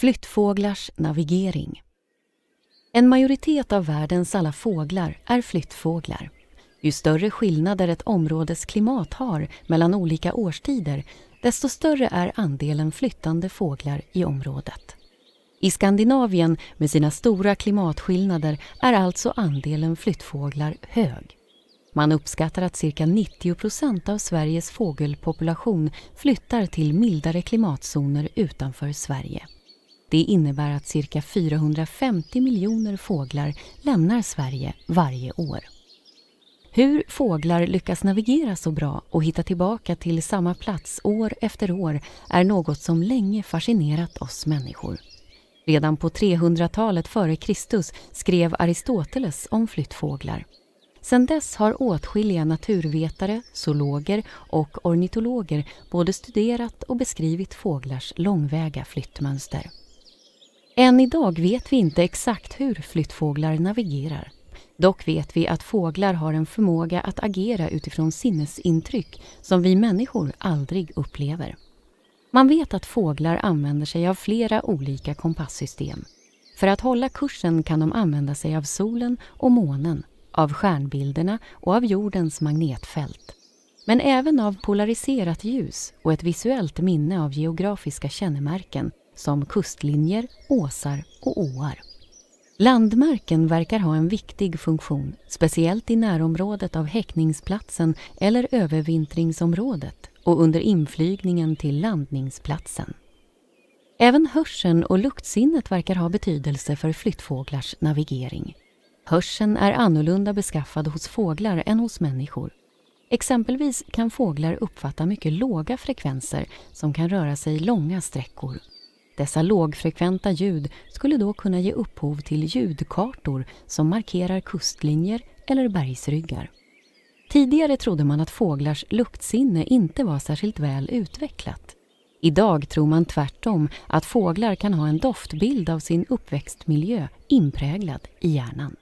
Flyttfåglars navigering. En majoritet av världens alla fåglar är flyttfåglar. Ju större skillnader ett områdes klimat har mellan olika årstider, desto större är andelen flyttande fåglar i området. I Skandinavien med sina stora klimatskillnader är alltså andelen flyttfåglar hög. Man uppskattar att cirka 90 procent av Sveriges fågelpopulation flyttar till mildare klimatzoner utanför Sverige. Det innebär att cirka 450 miljoner fåglar lämnar Sverige varje år. Hur fåglar lyckas navigera så bra och hitta tillbaka till samma plats år efter år är något som länge fascinerat oss människor. Redan på 300-talet före Kristus skrev Aristoteles om flyttfåglar. Sedan dess har åtskilliga naturvetare, zoologer och ornitologer både studerat och beskrivit fåglars långväga flyttmönster. Än idag vet vi inte exakt hur flyttfåglar navigerar. Dock vet vi att fåglar har en förmåga att agera utifrån sinnesintryck som vi människor aldrig upplever. Man vet att fåglar använder sig av flera olika kompasssystem. För att hålla kursen kan de använda sig av solen och månen, av stjärnbilderna och av jordens magnetfält. Men även av polariserat ljus och ett visuellt minne av geografiska kännemärken som kustlinjer, åsar och åar. Landmarken verkar ha en viktig funktion, speciellt i närområdet av häckningsplatsen eller övervintringsområdet och under inflygningen till landningsplatsen. Även hörseln och luktsinnet verkar ha betydelse för flyttfåglars navigering. Hörseln är annorlunda beskaffad hos fåglar än hos människor. Exempelvis kan fåglar uppfatta mycket låga frekvenser som kan röra sig långa sträckor. Dessa lågfrekventa ljud skulle då kunna ge upphov till ljudkartor som markerar kustlinjer eller bergsryggar. Tidigare trodde man att fåglars luktsinne inte var särskilt väl utvecklat. Idag tror man tvärtom att fåglar kan ha en doftbild av sin uppväxtmiljö inpräglad i hjärnan.